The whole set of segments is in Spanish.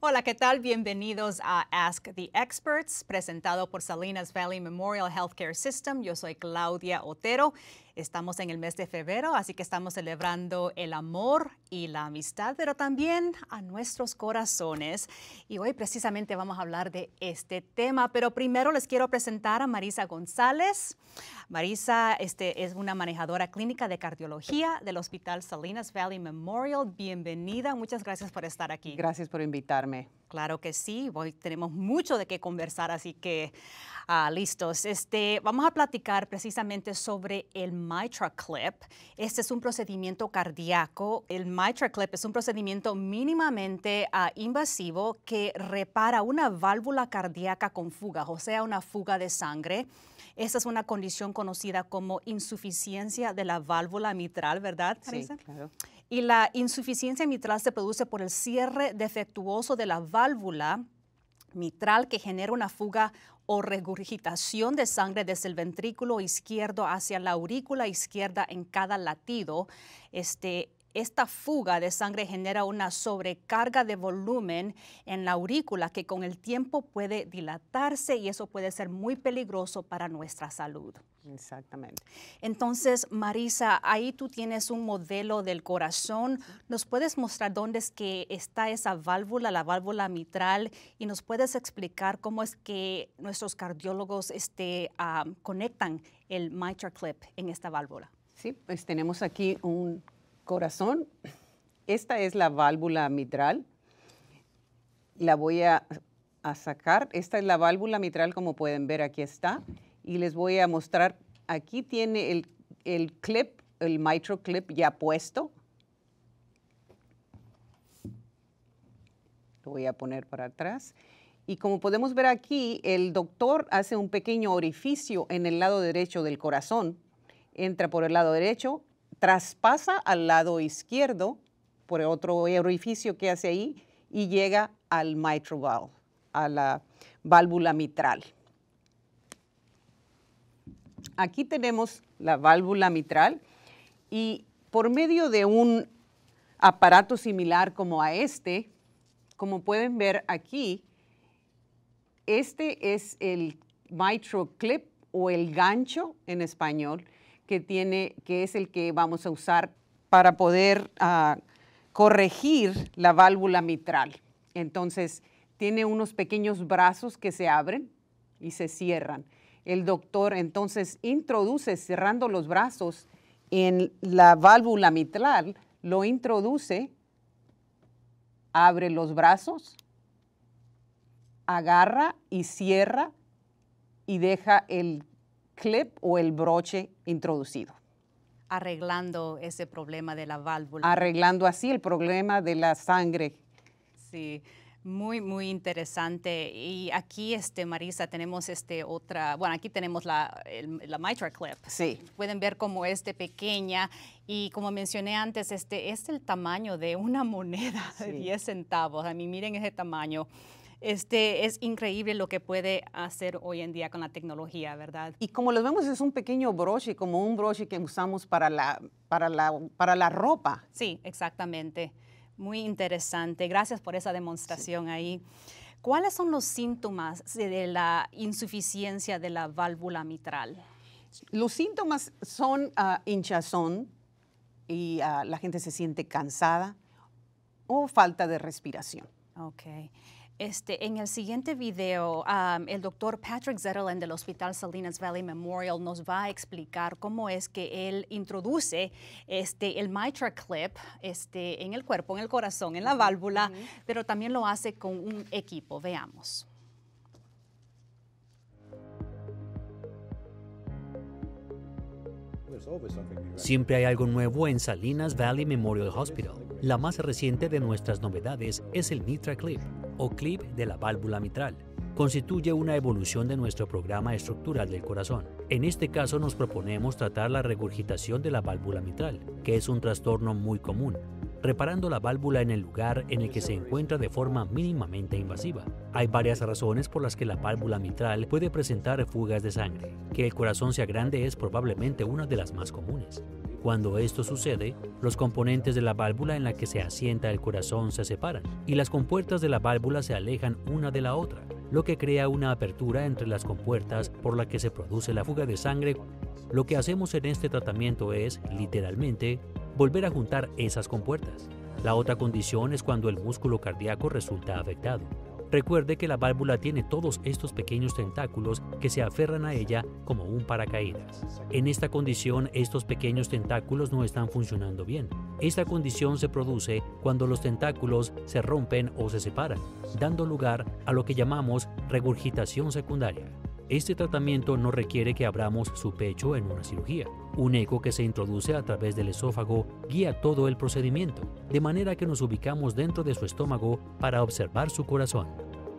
Hola, ¿qué tal? Bienvenidos a Ask the Experts, presentado por Salinas Valley Memorial Healthcare System. Yo soy Claudia Otero Estamos en el mes de febrero, así que estamos celebrando el amor y la amistad, pero también a nuestros corazones. Y hoy precisamente vamos a hablar de este tema, pero primero les quiero presentar a Marisa González. Marisa este, es una manejadora clínica de cardiología del Hospital Salinas Valley Memorial. Bienvenida, muchas gracias por estar aquí. Gracias por invitarme. Claro que sí, hoy tenemos mucho de qué conversar, así que ah, listos. Este, vamos a platicar precisamente sobre el MitraClip. Este es un procedimiento cardíaco. El MitraClip clip es un procedimiento mínimamente ah, invasivo que repara una válvula cardíaca con fuga, o sea, una fuga de sangre. Esta es una condición conocida como insuficiencia de la válvula mitral, ¿verdad? Sí, claro y la insuficiencia mitral se produce por el cierre defectuoso de la válvula mitral que genera una fuga o regurgitación de sangre desde el ventrículo izquierdo hacia la aurícula izquierda en cada latido. Este, esta fuga de sangre genera una sobrecarga de volumen en la aurícula que con el tiempo puede dilatarse y eso puede ser muy peligroso para nuestra salud. Exactamente. Entonces, Marisa, ahí tú tienes un modelo del corazón. ¿Nos puedes mostrar dónde es que está esa válvula, la válvula mitral? Y nos puedes explicar cómo es que nuestros cardiólogos este, ah, conectan el mitral clip en esta válvula. Sí, pues tenemos aquí un corazón, esta es la válvula mitral. La voy a, sacar. Esta es la válvula mitral, como pueden ver, aquí está. Y les voy a mostrar, aquí tiene el, clip, el mitral clip ya puesto. Lo voy a poner para atrás. Y como podemos ver aquí, el doctor hace un pequeño orificio en el lado derecho del corazón. Entra por el lado derecho, traspasa al lado izquierdo por otro orificio que hace ahí y llega al mitral a la válvula mitral. Aquí tenemos la válvula mitral y por medio de un aparato similar como a este, como pueden ver aquí, este es el mitral clip o el gancho en español que, tiene, que es el que vamos a usar para poder ah, corregir la válvula mitral. Entonces, tiene unos pequeños brazos que se abren y se cierran. El doctor entonces introduce, cerrando los brazos en la válvula mitral, lo introduce, abre los brazos, agarra y cierra y deja el clip o el broche introducido. Arreglando ese problema de la válvula. Arreglando así el problema de la sangre. Sí. Muy, muy interesante. Y aquí, este, Marisa, tenemos este otra, bueno, aquí tenemos la, la Mitra Clip. Sí. Pueden ver como este pequeña y como mencioné antes, este es el tamaño de una moneda de 10 centavos. A mí, miren ese tamaño este, es increíble lo que puede hacer hoy en día con la tecnología, ¿verdad? Y como los vemos, es un pequeño broche, como un broche que usamos para la, ropa. Sí, exactamente. Muy interesante. Gracias por esa demostración ahí. ¿Cuáles son los síntomas de la insuficiencia de la válvula mitral? Los síntomas son ah, hinchazón y ah, la gente se siente cansada o falta de respiración. Okay. Este, en el siguiente video, el doctor Patrick Zetterlin del Hospital Salinas Valley Memorial nos va a explicar cómo es que él introduce este, el mitra clip este, en el cuerpo, en el corazón, en la válvula, pero también lo hace con un equipo. Veamos. Siempre hay algo nuevo en Salinas Valley Memorial Hospital. La más reciente de nuestras novedades es el Mitra o clip de la válvula mitral. Constituye una evolución de nuestro programa estructural del corazón. En este caso nos proponemos tratar la regurgitación de la válvula mitral, que es un trastorno muy común, reparando la válvula en el lugar en el que se encuentra de forma mínimamente invasiva. Hay varias razones por las que la válvula mitral puede presentar fugas de sangre. Que el corazón sea grande es probablemente una de las más comunes. Cuando esto sucede, los componentes de la válvula en la que se asienta el corazón se separan y las compuertas de la válvula se alejan una de la otra, lo que crea una apertura entre las compuertas por la que se produce la fuga de sangre. Lo que hacemos en este tratamiento es, literalmente, volver a juntar esas compuertas. La otra condición es cuando el músculo cardíaco resulta afectado. Recuerde que la válvula tiene todos estos pequeños tentáculos que se aferran a ella como un paracaídas. En esta condición, estos pequeños tentáculos no están funcionando bien. Esta condición se produce cuando los tentáculos se rompen o se separan, dando lugar a lo que llamamos regurgitación secundaria. Este tratamiento no requiere que abramos su pecho en una cirugía. Un eco que se introduce a través del esófago guía todo el procedimiento, de manera que nos ubicamos dentro de su estómago para observar su corazón.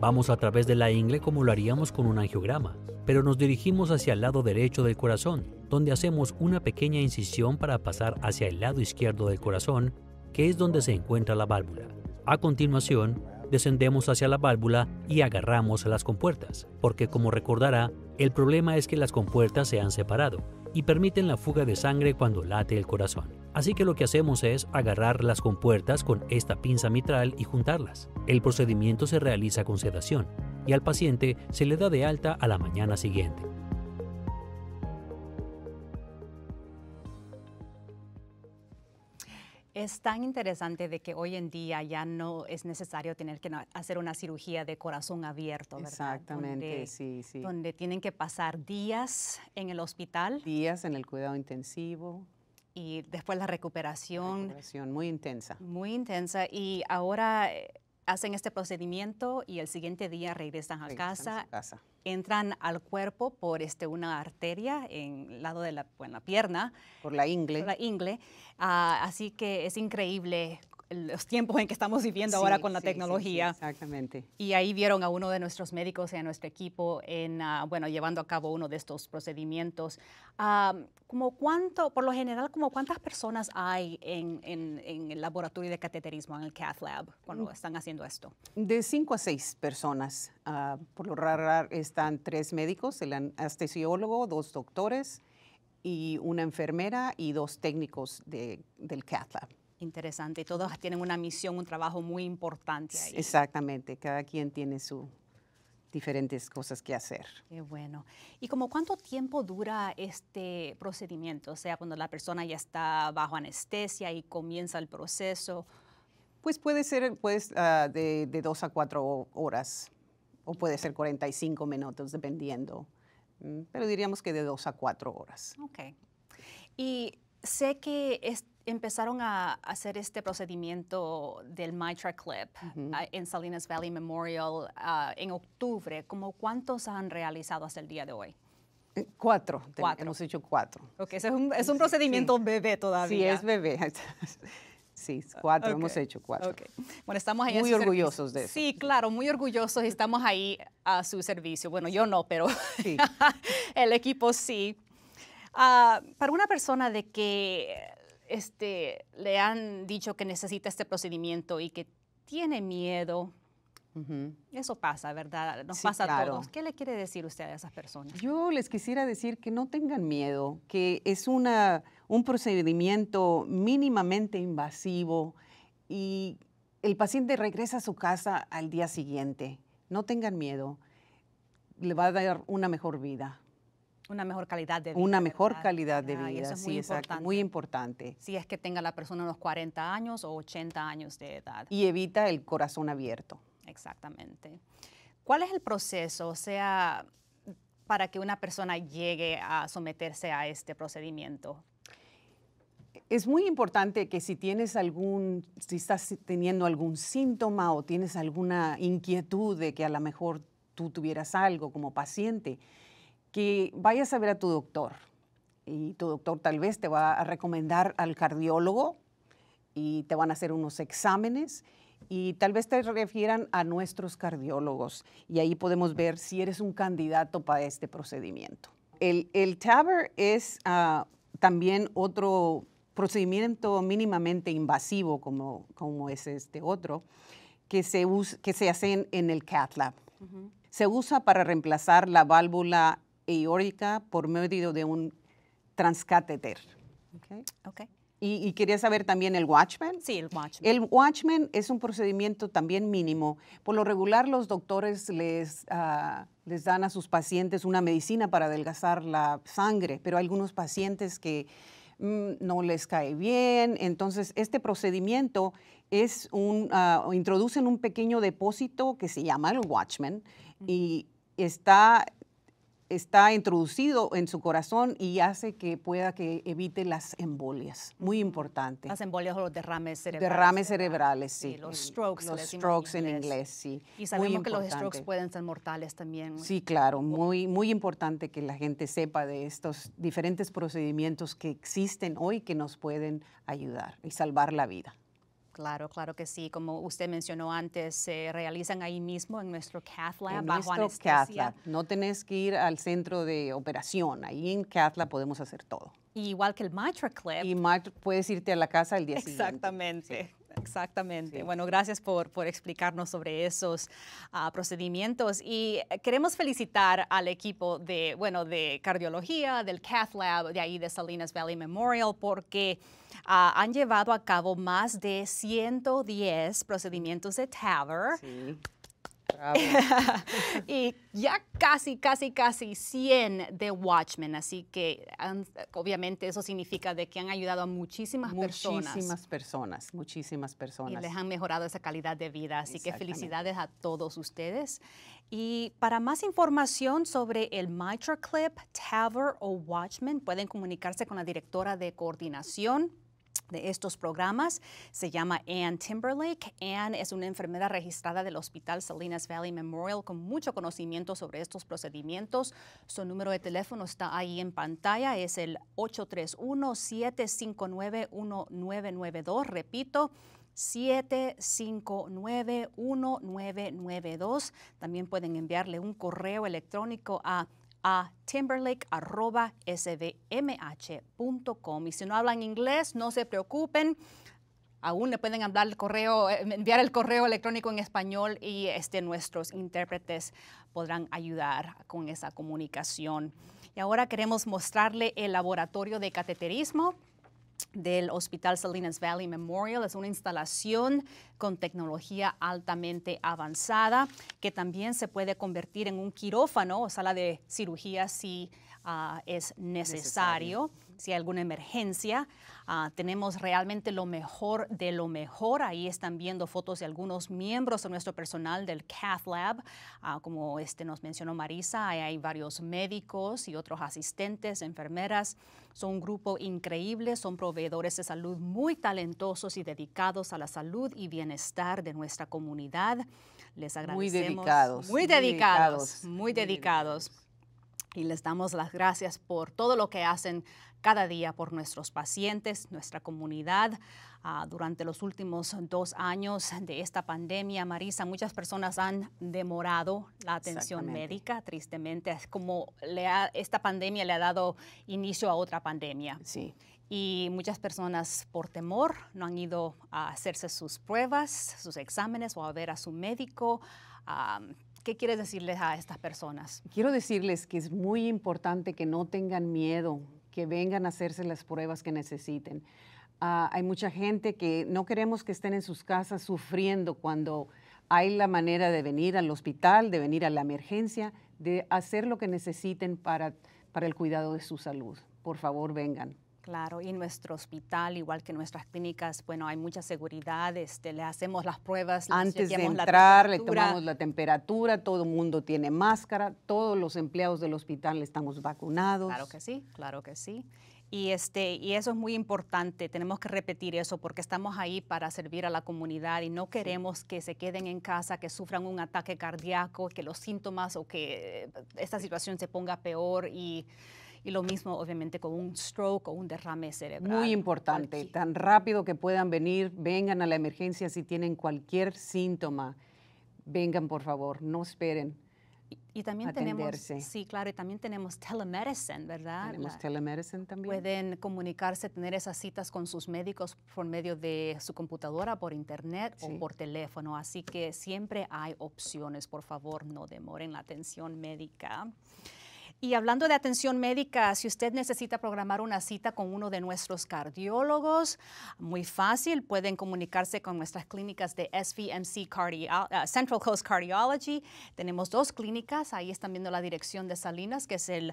Vamos a través de la ingle como lo haríamos con un angiograma, pero nos dirigimos hacia el lado derecho del corazón, donde hacemos una pequeña incisión para pasar hacia el lado izquierdo del corazón, que es donde se encuentra la válvula. A continuación, descendemos hacia la válvula y agarramos las compuertas, porque como recordará, el problema es que las compuertas se han separado, y permiten la fuga de sangre cuando late el corazón. Así que lo que hacemos es agarrar las compuertas con esta pinza mitral y juntarlas. El procedimiento se realiza con sedación y al paciente se le da de alta a la mañana siguiente. Es tan interesante de que hoy en día ya no es necesario tener que hacer una cirugía de corazón abierto, ¿verdad? Exactamente, donde, sí, sí. Donde tienen que pasar días en el hospital. Días en el cuidado intensivo. Y después la recuperación. La recuperación muy intensa. Muy intensa. Y ahora eh, hacen este procedimiento y el siguiente día regresan a, casa, entran al cuerpo por este, una arteria en el lado de la, bueno, pierna. Por la ingle. la ingle. Ah, así que es increíble los tiempos en que estamos viviendo ahora con la tecnología. exactamente. Y ahí vieron a uno de nuestros médicos y a nuestro equipo en, ah, bueno, llevando a cabo uno de estos procedimientos. Ah, como cuánto, por lo general, como cuántas personas hay en, el laboratorio de cateterismo, en el cath lab, cuando mm. están haciendo esto? De cinco a seis personas. Ah, por lo raro están tres médicos, el anestesiólogo, dos doctores y una enfermera y dos técnicos del cath lab. Interesante, todos tienen una misión, un trabajo muy importante ahí. Exactamente, cada quien tiene sus diferentes cosas que hacer. Qué bueno. ¿Y como cuánto tiempo dura este procedimiento? O sea, cuando la persona ya está bajo anestesia y comienza el proceso. Pues puede ser pues, ah, de, de dos a cuatro horas, o puede ser 45 minutos, dependiendo. Mm, pero diríamos que de dos a cuatro horas. Ok. Y sé que este empezaron a hacer este procedimiento del Mitra Clip ah, en Salinas Valley Memorial ah, en octubre, ¿cómo cuántos han realizado hasta el día de hoy? Eh, cuatro, hemos hecho cuatro. Ok, es un, es un procedimiento bebé todavía. Sí, es bebé. Sí, cuatro, hemos hecho cuatro. Okay. Bueno, estamos ahí. Muy orgullosos de eso. Sí, claro, muy orgullosos. Estamos ahí a su servicio. Bueno, yo no, pero el equipo sí. Ah, para una persona de que este, le han dicho que necesita este procedimiento y que tiene miedo. Eso pasa, ¿verdad? Nos pasa a todos. ¿Qué le quiere decir usted a esas personas? Yo les quisiera decir que no tengan miedo, que es un procedimiento mínimamente invasivo y el paciente regresa a su casa al día siguiente. No tengan miedo, le va a dar una mejor vida. Una mejor calidad de vida. Una mejor calidad de vida, es sí, muy importante. muy importante. Si es que tenga la persona unos 40 años o 80 años de edad. Y evita el corazón abierto. Exactamente. ¿Cuál es el proceso, o sea, para que una persona llegue a someterse a este procedimiento? Es muy importante que si tienes algún, si estás teniendo algún síntoma o tienes alguna inquietud de que a lo mejor tú tuvieras algo como paciente, que vayas a ver a tu doctor y tu doctor tal vez te va a recomendar al cardiólogo y te van a hacer unos exámenes y tal vez te refieran a nuestros cardiólogos y ahí podemos ver si eres un candidato para este procedimiento. El, el TAVR es ah, también otro procedimiento mínimamente invasivo como, como es este otro que se, que se hace en, el cath lab. Se usa para reemplazar la válvula iórica por medio de un transcatéter. Okay. Y, quería saber también el Watchman. Sí, el Watchman. El Watchman es un procedimiento también mínimo. Por lo regular, los doctores les, ah, les dan a sus pacientes una medicina para adelgazar la sangre, pero hay algunos pacientes que mm, no les cae bien. Entonces, este procedimiento es un, ah, introducen un pequeño depósito que se llama el Watchman y está está introducido en su corazón y hace que pueda que evite las embolias, muy importante. Las embolias o los derrames cerebrales. Derrames cerebrales, sí. los strokes. Los strokes en inglés. sí. Y sabemos que los strokes pueden ser mortales también. Sí, claro, muy, muy importante que la gente sepa de estos diferentes procedimientos que existen hoy que nos pueden ayudar y salvar la vida. Claro, claro que sí. Como usted mencionó antes, se realizan ahí mismo en nuestro cath bajo No tenés que ir al centro de operación. Ahí en cath podemos hacer todo. igual que el club, Y puedes irte a la casa el día siguiente. Exactamente. Exactamente. Bueno, gracias por, explicarnos sobre esos ah, procedimientos. Y eh, queremos felicitar al equipo de, bueno, de cardiología, del Cath Lab, de ahí de Salinas Valley Memorial, porque ah, han llevado a cabo más de 110 procedimientos de TAVR. Sí y ya casi, casi, casi 100 de Watchmen. Así que obviamente eso significa de que han ayudado a muchísimas, personas. Muchísimas personas, muchísimas personas. Y les han mejorado esa calidad de vida. Así que felicidades a todos ustedes. Y para más información sobre el Clip, Taver o Watchmen, pueden comunicarse con la directora de coordinación de estos programas. Se llama Ann Timberlake. Ann es una enfermera registrada del Hospital Salinas Valley Memorial con mucho conocimiento sobre estos procedimientos. Su número de teléfono está ahí en pantalla. Es el 831-759-1992. Repito. 759-1992. También pueden enviarle un correo electrónico a a timberlake.svmh.com Y si no hablan inglés, no se preocupen. Aún le pueden el correo, eh, enviar el correo electrónico en español y este, nuestros intérpretes podrán ayudar con esa comunicación. Y ahora queremos mostrarle el laboratorio de cateterismo del Hospital Salinas Valley Memorial. Es una instalación con tecnología altamente avanzada que también se puede convertir en un quirófano o sala de cirugía si ah, es necesario si hay alguna emergencia. Ah, tenemos realmente lo mejor de lo mejor. Ahí están viendo fotos de algunos miembros de nuestro personal del Cath Lab. Ah, como este nos mencionó Marisa, hay varios médicos y otros asistentes, enfermeras. Son un grupo increíble, son proveedores de salud muy talentosos y dedicados a la salud y bienestar de nuestra comunidad. Les agradecemos. Muy dedicados. Muy dedicados. Muy dedicados y les damos las gracias por todo lo que hacen cada día por nuestros pacientes, nuestra comunidad. Ah, durante los últimos dos años de esta pandemia, Marisa, muchas personas han demorado la atención médica, tristemente. Es como le esta pandemia le ha dado inicio a otra pandemia. Sí. Y muchas personas por temor no han ido a hacerse sus pruebas, sus exámenes o a ver a su médico. ¿Qué quieres decirles a estas personas? Quiero decirles que es muy importante que no tengan miedo, que vengan a hacerse las pruebas que necesiten. Ah, hay mucha gente que no queremos que estén en sus casas sufriendo cuando hay la manera de venir al hospital, de venir a la emergencia, de hacer lo que necesiten para, para el cuidado de su salud. Por favor, vengan. Claro, y nuestro hospital, igual que nuestras clínicas, bueno, hay mucha seguridad, este, le hacemos las pruebas. Antes de entrar, le tomamos la temperatura, todo el mundo tiene máscara, todos los empleados del hospital estamos vacunados. Claro que sí, claro que sí. Y, este, y eso es muy importante, tenemos que repetir eso porque estamos ahí para servir a la comunidad y no queremos que se queden en casa, que sufran un ataque cardíaco, que los síntomas o que esta situación se ponga peor y y lo mismo, obviamente, con un stroke o un derrame cerebral. Muy importante, tan rápido que puedan venir, vengan a la emergencia si tienen cualquier síntoma. Vengan, por favor, no esperen. Y, también tenemos, sí, claro, también tenemos telemedicine, ¿verdad? Tenemos telemedicine también. Pueden comunicarse, tener esas citas con sus médicos por medio de su computadora, por internet o por teléfono. Así que siempre hay opciones. Por favor, no demoren la atención médica. Y hablando de atención médica, si usted necesita programar una cita con uno de nuestros cardiólogos, muy fácil, pueden comunicarse con nuestras clínicas de SVMC ah, ah, Central Coast Cardiology. Tenemos dos clínicas, ahí están viendo la dirección de Salinas, que es el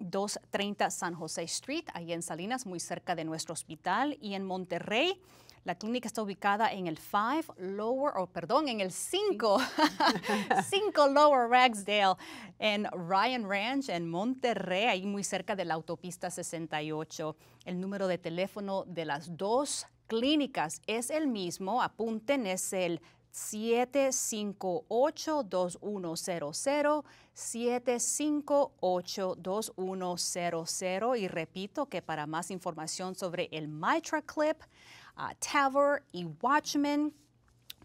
230 San Jose Street, ahí en Salinas, muy cerca de nuestro hospital, y en Monterrey la clínica está ubicada en el 5 Lower, o perdón, en el 5, 5 Lower Ragsdale, en Ryan Ranch, en Monterrey, ahí muy cerca de la autopista 68. El número de teléfono de las dos clínicas es el mismo, apunten, es el 758-2100, 758-2100. Y repito que para más información sobre el MITRA Clip, Taver y Watchmen.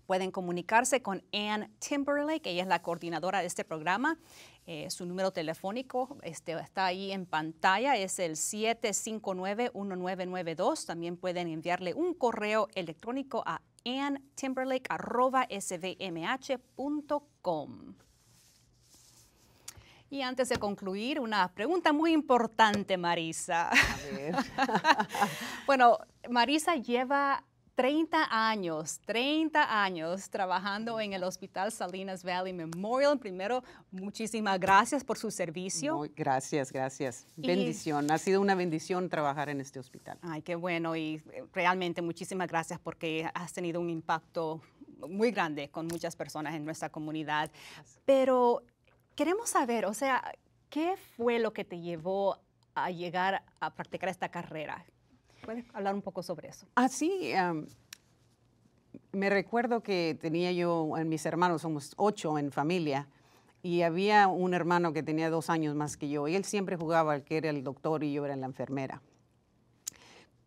Pueden comunicarse con Ann Timberlake, ella es la coordinadora de este programa. Eh, su número telefónico este, está ahí en pantalla, es el 759-1992. También pueden enviarle un correo electrónico a anntimberlake.com. Y antes de concluir, una pregunta muy importante, Marisa. bueno, Marisa lleva 30 años, 30 años trabajando en el Hospital Salinas Valley Memorial. Primero, muchísimas gracias por su servicio. gracias, gracias. bendición. Ha sido una bendición trabajar en este hospital. Ay, qué bueno. Y eh, realmente muchísimas gracias porque has tenido un impacto muy grande con muchas personas en nuestra comunidad. Pero queremos saber, o sea, ¿qué fue lo que te llevó a llegar a practicar esta carrera? ¿Puedes hablar un poco sobre eso? Ah, sí. Em, me recuerdo que tenía yo, mis hermanos, somos ocho en familia, y había un hermano que tenía dos años más que yo, y él siempre jugaba al que era el doctor y yo era la enfermera.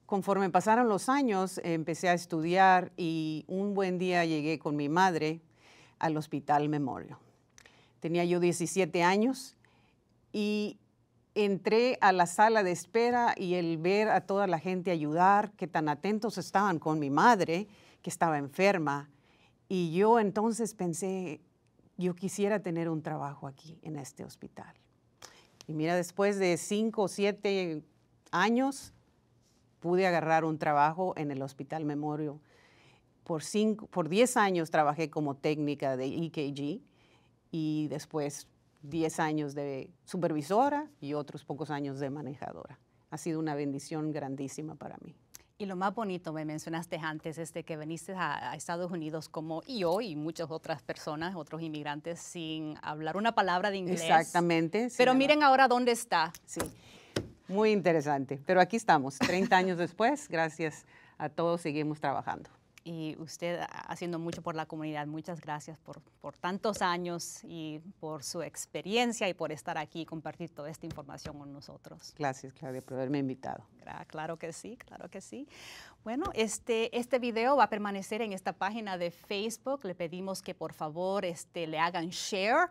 Conforme pasaron los años, empecé a estudiar y un buen día llegué con mi madre al Hospital Memorial. Tenía yo 17 años y entré a la sala de espera y el ver a toda la gente ayudar, que tan atentos estaban con mi madre, que estaba enferma. Y yo entonces pensé, yo quisiera tener un trabajo aquí, en este hospital. Y mira, después de cinco o siete años, pude agarrar un trabajo en el Hospital Memorial. Por, cinco, por diez años trabajé como técnica de EKG y después 10 años de supervisora y otros pocos años de manejadora. Ha sido una bendición grandísima para mí. Y lo más bonito, me mencionaste antes, es que viniste a, Estados Unidos como yo y muchas otras personas, otros inmigrantes, sin hablar una palabra de inglés. Exactamente. Pero miren ahora dónde está. Sí, muy interesante. Pero aquí estamos, 30 años después, gracias a todos, seguimos trabajando y usted haciendo mucho por la comunidad. Muchas gracias por, por tantos años y por su experiencia y por estar aquí y compartir toda esta información con nosotros. Gracias, Claudia, por haberme invitado. Claro que sí, claro que sí. Bueno, este, este video va a permanecer en esta página de Facebook. Le pedimos que por favor este, le hagan share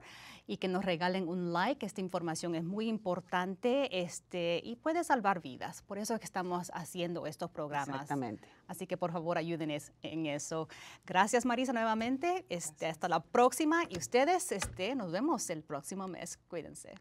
y que nos regalen un like. Esta información es muy importante este, y puede salvar vidas. Por eso es que estamos haciendo estos programas. Exactamente. Así que por favor ayúdenes en eso. Gracias Marisa nuevamente. Este, Hasta la próxima y ustedes este, nos vemos el próximo mes. Cuídense.